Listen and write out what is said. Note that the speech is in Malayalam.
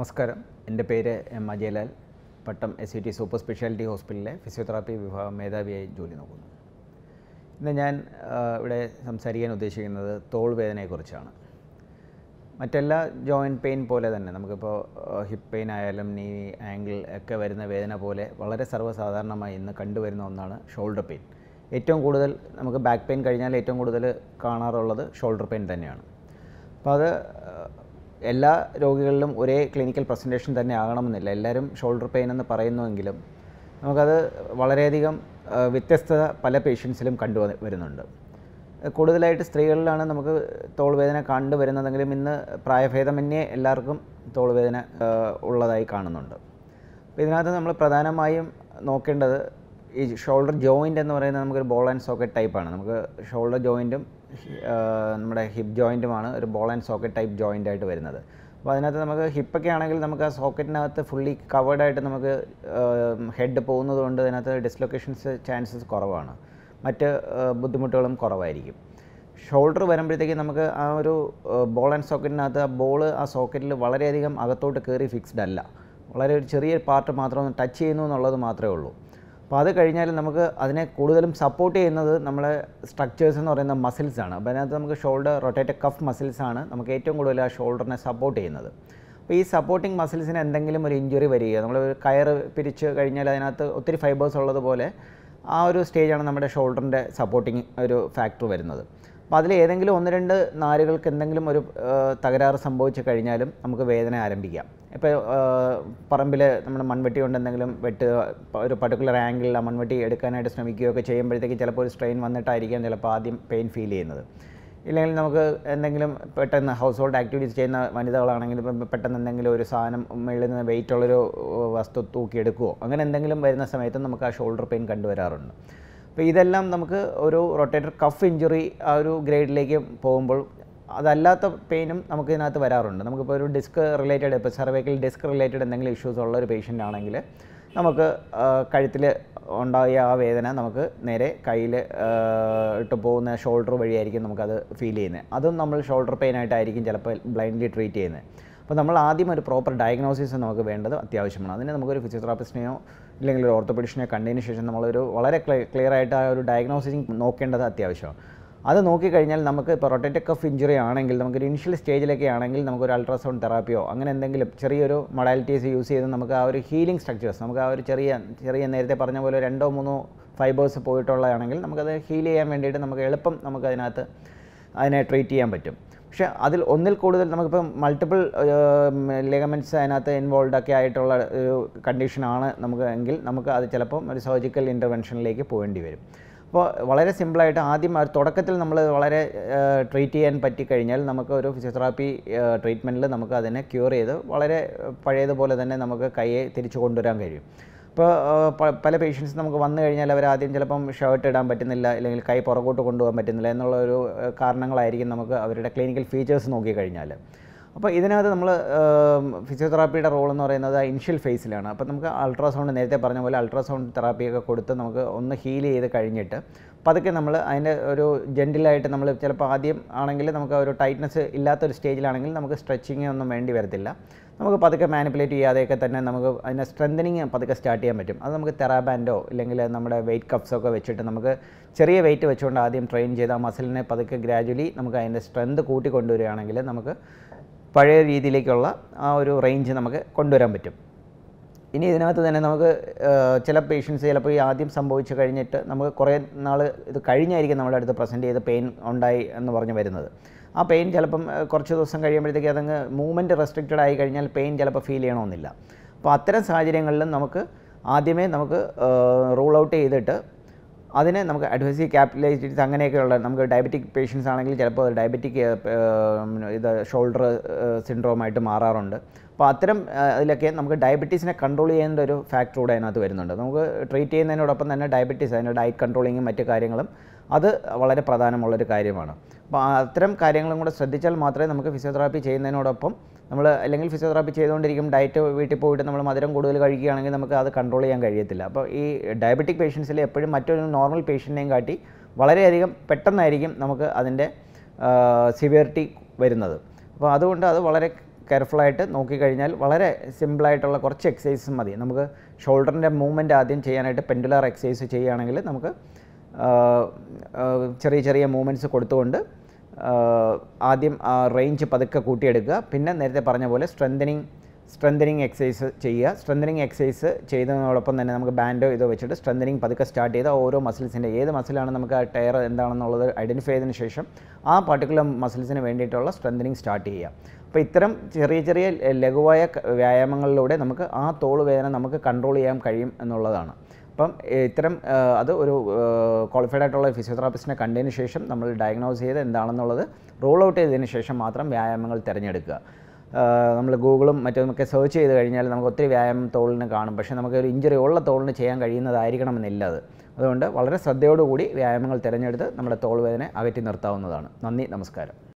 നമസ്കാരം എൻ്റെ പേര് M Ajayalal Pattom S U T super speciality ഹോസ്പിറ്റലിലെ ഫിസിയോതെറാപ്പി വിഭാഗം മേധാവിയായി ജോലി നോക്കുന്നു ഇന്ന് ഞാൻ ഇവിടെ സംസാരിക്കാൻ ഉദ്ദേശിക്കുന്നത് തോൾ വേദനയെക്കുറിച്ചാണ് മറ്റെല്ലാ ജോയിൻറ്റ് പെയിൻ പോലെ തന്നെ നമുക്കിപ്പോൾ ഹിപ്പ് പെയിൻ ആയാലും നീ ആംഗിൾ ഒക്കെ വരുന്ന വേദന പോലെ വളരെ സർവ്വസാധാരണമായി ഇന്ന് കണ്ടുവരുന്ന ഒന്നാണ് ഷോൾഡർ പെയിൻ ഏറ്റവും കൂടുതൽ നമുക്ക് ബാക്ക് പെയിൻ കഴിഞ്ഞാൽ ഏറ്റവും കൂടുതൽ കാണാറുള്ളത് ഷോൾഡർ പെയിൻ തന്നെയാണ് അപ്പോൾ അത് എല്ലാ രോഗികളിലും ഒരേ ക്ലിനിക്കൽ പ്രസൻറ്റേഷൻ തന്നെ ആകണമെന്നില്ല എല്ലാവരും ഷോൾഡർ പെയിൻ എന്ന് പറയുന്നുവെങ്കിലും നമുക്കത് വളരെയധികം വ്യത്യസ്തത പല പേഷ്യൻസിലും കണ്ടു വരുന്നുണ്ട് കൂടുതലായിട്ട് സ്ത്രീകളിലാണ് നമുക്ക് തോൾവേദന കണ്ടുവരുന്നതെങ്കിലും ഇന്ന് പ്രായഭേദമന്യേ എല്ലാവർക്കും തോൾവേദന ഉള്ളതായി കാണുന്നുണ്ട് അപ്പോൾ ഇതിനകത്ത് നമ്മൾ പ്രധാനമായും നോക്കേണ്ടത് ഈ ഷോൾഡർ ജോയിൻ്റ് എന്ന് പറയുന്നത് നമുക്കൊരു ബോൾ ആൻഡ് സോക്കറ്റ് ടൈപ്പാണ് നമുക്ക് ഷോൾഡർ ജോയിൻറ്റും നമ്മുടെ ഹിപ്പ് ജോയിൻറ്റുമാണ് ഒരു ball and socket type joint ആയിട്ട് വരുന്നത് അപ്പോൾ അതിനകത്ത് നമുക്ക് ഹിപ്പൊക്കെ ആണെങ്കിൽ നമുക്ക് ആ സോക്കറ്റിനകത്ത് ഫുള്ളി ആയിട്ട് നമുക്ക് ഹെഡ് പോകുന്നത് കൊണ്ട് അതിനകത്ത് ഡിസ്ലൊക്കേഷൻസ് ചാൻസസ് കുറവാണ് മറ്റ് ബുദ്ധിമുട്ടുകളും കുറവായിരിക്കും ഷോൾഡർ വരുമ്പോഴത്തേക്ക് നമുക്ക് ആ ഒരു ബോൾ ആൻഡ് സോക്കറ്റിനകത്ത് ആ ബോൾ ആ സോക്കറ്റിൽ വളരെയധികം അകത്തോട്ട് കയറി ഫിക്സ്ഡ് അല്ല വളരെ ഒരു ചെറിയ പാർട്ട് മാത്രം ടച്ച് ചെയ്യുന്നു എന്നുള്ളത് മാത്രമേ ഉള്ളൂ അപ്പോൾ അത് കഴിഞ്ഞാൽ നമുക്ക് അതിനെ കൂടുതലും സപ്പോർട്ട് ചെയ്യുന്നത് നമ്മളെ സ്ട്രക്ചേഴ്സ് എന്ന് പറയുന്ന മസിൽസാണ് അപ്പോൾ അതിനകത്ത് നമുക്ക് ഷോൾഡർ റൊട്ടേറ്റഡ് കഫ് മസിൽസാണ് നമുക്ക് ഏറ്റവും കൂടുതൽ ആ ഷോൾഡറിനെ സപ്പോർട്ട് ചെയ്യുന്നത് അപ്പോൾ ഈ സപ്പോർട്ടിങ് മസിൽസിന് എന്തെങ്കിലും ഒരു ഇഞ്ചുറി വരിക നമ്മൾ ഒരു കയറ് പിരിച്ച് കഴിഞ്ഞാൽ അതിനകത്ത് ഒത്തിരി ഫൈബേഴ്സ് ഉള്ളതുപോലെ ആ ഒരു സ്റ്റേജാണ് നമ്മുടെ ഷോൾഡറിൻ്റെ സപ്പോർട്ടിങ് ഒരു ഫാക്ടർ വരുന്നത് അപ്പോൾ അതിൽ ഏതെങ്കിലും ഒന്ന് രണ്ട് നാരുകൾക്ക് എന്തെങ്കിലും ഒരു തകരാറ് സംഭവിച്ചു കഴിഞ്ഞാലും നമുക്ക് വേദന ആരംഭിക്കാം ഇപ്പോൾ പറമ്പിൽ നമ്മൾ മൺവെട്ടി കൊണ്ട് എന്തെങ്കിലും വെട്ട് ഒരു പർട്ടിക്കുലർ ആംഗിളിൽ ആ മൺവെട്ടി എടുക്കാനായിട്ട് ശ്രമിക്കുകയൊക്കെ ചെയ്യുമ്പോഴത്തേക്ക് ചിലപ്പോൾ ഒരു സ്ട്രെയിൻ വന്നിട്ടായിരിക്കാം ചിലപ്പോൾ ആദ്യം പെയിൻ ഫീൽ ചെയ്യുന്നത് ഇല്ലെങ്കിൽ നമുക്ക് എന്തെങ്കിലും പെട്ടെന്ന് ഹൗസ് ഹോൾഡ് ആക്ടിവിറ്റീസ് ചെയ്യുന്ന വനിതകളാണെങ്കിൽ പെട്ടെന്ന് എന്തെങ്കിലും ഒരു സാധനം മുകളിൽ നിന്ന് വെയിറ്റ് ഉള്ളൊരു വസ്തു തൂക്കിയെടുക്കുകയോ അങ്ങനെ എന്തെങ്കിലും വരുന്ന സമയത്ത് നമുക്ക് ആ ഷോൾഡർ പെയിൻ കണ്ടുവരാറുണ്ട് അപ്പോൾ ഇതെല്ലാം നമുക്ക് ഒരു റൊട്ടേറ്റർ കഫ് ഇഞ്ചുറി ആ ഒരു ഗ്രേഡിലേക്ക് പോകുമ്പോൾ അതല്ലാത്ത പെയിനും നമുക്ക് ഇതിനകത്ത് വരാറുണ്ട് നമുക്കിപ്പോൾ ഒരു ഡിസ്ക് റിലേറ്റഡ് ഇപ്പോൾ സർവൈക്കൽ ഡിസ്ക് റിലേറ്റഡ് എന്തെങ്കിലും ഇഷ്യൂസ് ഉള്ള ഒരു പേഷ്യൻ്റ് ആണെങ്കിൽ നമുക്ക് കഴുത്തിൽ ഉണ്ടായ ആ വേദന നമുക്ക് നേരെ കയ്യിൽ ഇട്ട് പോകുന്ന ഷോൾഡർ വഴിയായിരിക്കും നമുക്കത് ഫീൽ ചെയ്യുന്നത് അതും നമ്മൾ ഷോൾഡർ പെയിൻ ആയിട്ടായിരിക്കും ചിലപ്പോൾ ബ്ലൈൻഡ്ലി ട്രീറ്റ് ചെയ്യുന്നത് അപ്പോൾ നമ്മൾ ആദ്യം ഒരു പ്രോപ്പർ ഡയഗ്നോസിസ് നമുക്ക് വേണ്ടത് അത്യാവശ്യമാണ് അതിന് നമുക്കൊരു ഫിസിയോതെറാപ്പിസ്റ്റിനെയോ അല്ലെങ്കിൽ ഒരു ഓർത്തോപെഡിഷനെ കണ്ടതിന് ശേഷം നമ്മളൊരു വളരെ ക്ലിയർ ആയിട്ട് ആ ഒരു ഡയഗ്നോസിങ് നോക്കേണ്ടത് അത്യാവശ്യമാണ് അത് നോക്കിക്കഴിഞ്ഞാൽ നമുക്ക് ഇപ്പോൾ റൊട്ടേറ്റ് കഫ് ഇഞ്ചുറി ആണെങ്കിൽ നമുക്കൊരു ഇനിഷ്യൽ സ്റ്റേജിലൊക്കെ ആണെങ്കിൽ നമുക്കൊരു അൾട്രാസൗണ്ട് തെറാപ്പിയോ അങ്ങനെ എന്തെങ്കിലും ചെറിയൊരു മൊഡാലിറ്റീസ് യൂസ് ചെയ്ത് നമുക്ക് ആ ഒരു ഹീലിംഗ് സ്ട്രക്ചേഴ്സ് നമുക്ക് ആ ഒരു ചെറിയ ചെറിയ നേരത്തെ പറഞ്ഞ പോലെ രണ്ടോ മൂന്നോ ഫൈബേഴ്സ് പോയിട്ടുള്ളതാണെങ്കിൽ നമുക്കത് ഹീൽ ചെയ്യാൻ വേണ്ടിയിട്ട് നമുക്ക് എളുപ്പം നമുക്ക് അതിനകത്ത് അതിനെ ട്രീറ്റ് ചെയ്യാൻ പറ്റും പക്ഷെ അതിൽ ഒന്നിൽ കൂടുതൽ നമുക്കിപ്പം മൾട്ടിപ്പിൾ ലിഗമെൻറ്റ്സ് അതിനകത്ത് ഇൻവോൾവ് ഒക്കെ ആയിട്ടുള്ള ഒരു കണ്ടീഷനാണ് നമുക്ക് എങ്കിൽ നമുക്ക് അത് ചിലപ്പം ഒരു സർജിക്കൽ ഇൻ്റർവെൻഷനിലേക്ക് പോകേണ്ടി വരും അപ്പോൾ വളരെ സിമ്പിളായിട്ട് ആദ്യം തുടക്കത്തിൽ നമ്മൾ വളരെ ട്രീറ്റ് ചെയ്യാൻ പറ്റിക്കഴിഞ്ഞാൽ നമുക്ക് ഒരു ഫിസിയോതെറാപ്പി ട്രീറ്റ്മെൻറ്റിൽ നമുക്ക് അതിനെ ക്യൂർ ചെയ്ത് വളരെ പഴയതുപോലെ തന്നെ നമുക്ക് കൈയെ തിരിച്ചു കൊണ്ടുവരാൻ കഴിയും ഇപ്പോൾ പല പേഷ്യൻസ് നമുക്ക് വന്നു കഴിഞ്ഞാൽ അവർ ആദ്യം ചിലപ്പം ഷർട്ട് ഇടാൻ പറ്റുന്നില്ല അല്ലെങ്കിൽ കൈ പുറകോട്ട് കൊണ്ടുപോകാൻ പറ്റുന്നില്ല എന്നുള്ള ഒരു കാരണങ്ങളായിരിക്കും നമുക്ക് അവരുടെ ക്ലിനിക്കൽ ഫീച്ചേഴ്സ് നോക്കിക്കഴിഞ്ഞാൽ അപ്പോൾ ഇതിനകത്ത് നമ്മൾ ഫിസിയോതെറാപ്പിയുടെ റോൾ എന്ന് പറയുന്നത് ഇനിഷ്യൽ ഫേസിലാണ് അപ്പോൾ നമുക്ക് അൾട്രാസൗണ്ട് നേരത്തെ പറഞ്ഞ പോലെ അൾട്രാസൗണ്ട് തെറാപ്പിയൊക്കെ കൊടുത്ത് നമുക്ക് ഒന്ന് ഹീൽ ചെയ്ത് കഴിഞ്ഞിട്ട് പതുക്കെ നമ്മൾ അതിൻ്റെ ഒരു ജെൻറ്റിലായിട്ട് നമ്മൾ ചിലപ്പോൾ ആദ്യം ആണെങ്കിൽ നമുക്ക് ഒരു ടൈറ്റ്നസ് ഇല്ലാത്തൊരു സ്റ്റേജിലാണെങ്കിൽ നമുക്ക് സ്ട്രെച്ചിങ് ഒന്നും വേണ്ടി വരത്തില്ല നമുക്ക് പതുക്കെ മാനിപ്പുലേറ്റ് ചെയ്യാതെയൊക്കെ തന്നെ നമുക്ക് അതിനെ സ്ട്രെങ്തനിങ് പതുക്കെ സ്റ്റാർട്ട് ചെയ്യാൻ പറ്റും അത് നമുക്ക് തെറാബാൻഡോ ഇല്ലെങ്കിൽ നമ്മുടെ വെയിറ്റ് കപ്സൊക്കെ വെച്ചിട്ട് നമുക്ക് ചെറിയ വെയിറ്റ് വെച്ചുകൊണ്ട് ആദ്യം ട്രെയിൻ ചെയ്ത് ആ മസിലിനെ പതുക്കെ ഗ്രാജുവലി നമുക്ക് അതിൻ്റെ സ്ട്രെങ്ത് കൂട്ടിക്കൊണ്ടുവരികയാണെങ്കിൽ നമുക്ക് പഴയ രീതിയിലേക്കുള്ള ആ ഒരു റേഞ്ച് നമുക്ക് കൊണ്ടുവരാൻ പറ്റും ഇനി ഇതിനകത്ത് തന്നെ നമുക്ക് ചില പേഷ്യൻസ് ചിലപ്പോൾ ഈ ആദ്യം സംഭവിച്ചു കഴിഞ്ഞിട്ട് നമുക്ക് കുറേ നാൾ ഇത് കഴിഞ്ഞായിരിക്കും നമ്മളടുത്ത് പ്രസൻറ്റ് ചെയ്ത് പെയിൻ ഉണ്ടായി എന്ന് പറഞ്ഞ് വരുന്നത് ആ പെയിൻ ചിലപ്പം കുറച്ച് ദിവസം കഴിയുമ്പോഴത്തേക്ക് അതങ്ങ് മൂവ്മെൻറ്റ് റെസ്ട്രിക്റ്റഡ് ആയി കഴിഞ്ഞാൽ പെയിൻ ചിലപ്പോൾ ഫീൽ ചെയ്യണമെന്നില്ല അപ്പോൾ അത്തരം സാഹചര്യങ്ങളിലും നമുക്ക് ആദ്യമേ നമുക്ക് റൂൾ ഔട്ട് ചെയ്തിട്ട് അതിനെ നമുക്ക് അഡ്വൈസി ക്യാപിറ്റലൈസിസ് അങ്ങനെയൊക്കെയുള്ള നമുക്ക് ഡയബറ്റിക് പേഷ്യൻസ് ആണെങ്കിൽ ചിലപ്പോൾ ഡയബറ്റിക് ഇത് ഷോൾഡർ സിൻഡ്രോമായിട്ട് മാറാറുണ്ട് അപ്പോൾ അത്തരം അതിലൊക്കെ നമുക്ക് ഡയബറ്റീസിനെ കൺട്രോൾ ചെയ്യേണ്ട ഒരു ഫാക്ടർ കൂടെ അതിനകത്ത് വരുന്നുണ്ട് നമുക്ക് ട്രീറ്റ് ചെയ്യുന്നതിനോടൊപ്പം തന്നെ ഡയബറ്റീസ് അതിൻ്റെ ഡയറ്റ് കൺട്രോളിങ്ങും മറ്റു കാര്യങ്ങളും അത് വളരെ പ്രധാനമുള്ളൊരു കാര്യമാണ് അത്തരം കാര്യങ്ങളും കൂടെ ശ്രദ്ധിച്ചാൽ മാത്രമേ നമുക്ക് ഫിസിയോതെറാപ്പി ചെയ്യുന്നതിനോടൊപ്പം നമ്മൾ അല്ലെങ്കിൽ ഫിസിയോതെറാപ്പി ചെയ്തുകൊണ്ടിരിക്കും ഡയറ്റ് വീട്ടിൽ പോയിട്ട് നമ്മൾ മധുരം കൂടുതൽ കഴിക്കുകയാണെങ്കിൽ നമുക്ക് അത് കൺട്രോൾ ചെയ്യാൻ കഴിയത്തില്ല അപ്പോൾ ഈ ഡയബറ്റിക് പേഷ്യൻസിൽ എപ്പോഴും മറ്റൊരു നോർമൽ പേഷ്യൻറ്റിനെയും കാട്ടി വളരെയധികം പെട്ടെന്നായിരിക്കും നമുക്ക് അതിൻ്റെ സിവിയറിറ്റി വരുന്നത് അപ്പോൾ അതുകൊണ്ട് അത് വളരെ കെയർഫുള്ളായിട്ട് നോക്കിക്കഴിഞ്ഞാൽ വളരെ സിമ്പിളായിട്ടുള്ള കുറച്ച് എക്സസൈസ് മതി നമുക്ക് ഷോൾഡറിൻ്റെ മൂവ്മെൻറ്റ് ആദ്യം ചെയ്യാനായിട്ട് പെൻഡുലാർ എക്സസൈസ് ചെയ്യുകയാണെങ്കിൽ നമുക്ക് ചെറിയ ചെറിയ മൂവ്മെൻറ്റ്സ് കൊടുത്തുകൊണ്ട് ആദ്യം റേഞ്ച് പതുക്കെ കൂട്ടിയെടുക്കുക പിന്നെ നേരത്തെ പറഞ്ഞ പോലെ സ്ട്രെങ്തനിങ് സ്ട്രെങ്തനിങ് എക്സസൈസ് ചെയ്യുക സ്ട്രെങ്തനിങ് എക്സസൈസ് ചെയ്തതിനോടൊപ്പം തന്നെ നമുക്ക് ബാൻഡോ ഇതോ വെച്ചിട്ട് സ്ട്രെങ്തനിങ് പതുക്കെ സ്റ്റാർട്ട് ചെയ്ത ഓരോ മസിൽസിൻ്റെ ഏത് മസിലാണ് നമുക്ക് ആ ടയർ എന്താണെന്നുള്ളത് ഐഡൻറ്റിഫൈ ചെയ്തതിന് ശേഷം ആ പർട്ടിക്കുലർ മസിൽസിന് വേണ്ടിയിട്ടുള്ള സ്ട്രെങ്തനിങ് സ്റ്റാർട്ട് ചെയ്യുക അപ്പോൾ ഇത്തരം ചെറിയ ചെറിയ ലഘുവായ വ്യായാമങ്ങളിലൂടെ നമുക്ക് ആ തോൾ വേദന നമുക്ക് കൺട്രോൾ ചെയ്യാൻ കഴിയും എന്നുള്ളതാണ് അപ്പം ഇത്തരം അത് ഒരു ക്വാളിഫൈഡ് ആയിട്ടുള്ള ഫിസിയോതെറാപ്പിസ്റ്റിനെ കണ്ടതിന് ശേഷം നമ്മൾ ഡയഗ്നോസ് ചെയ്ത് എന്താണെന്നുള്ളത് റോൾ ഔട്ട് ചെയ്തതിന് ശേഷം മാത്രം വ്യായാമങ്ങൾ തിരഞ്ഞെടുക്കുക നമ്മൾ ഗൂഗിളും മറ്റൊക്കെ സെർച്ച് ചെയ്ത് കഴിഞ്ഞാൽ നമുക്ക് ഒത്തിരി വ്യായാമം തോളിന് കാണും പക്ഷേ നമുക്ക് ഒരു ഇഞ്ചുറി ഉള്ള തോളിന് ചെയ്യാൻ എന്നില്ല അത് അതുകൊണ്ട് വളരെ ശ്രദ്ധയോടുകൂടി വ്യായാമങ്ങൾ തിരഞ്ഞെടുത്ത് നമ്മുടെ തോൾ വേദന അകറ്റി നിർത്താവുന്നതാണ് നന്ദി നമസ്കാരം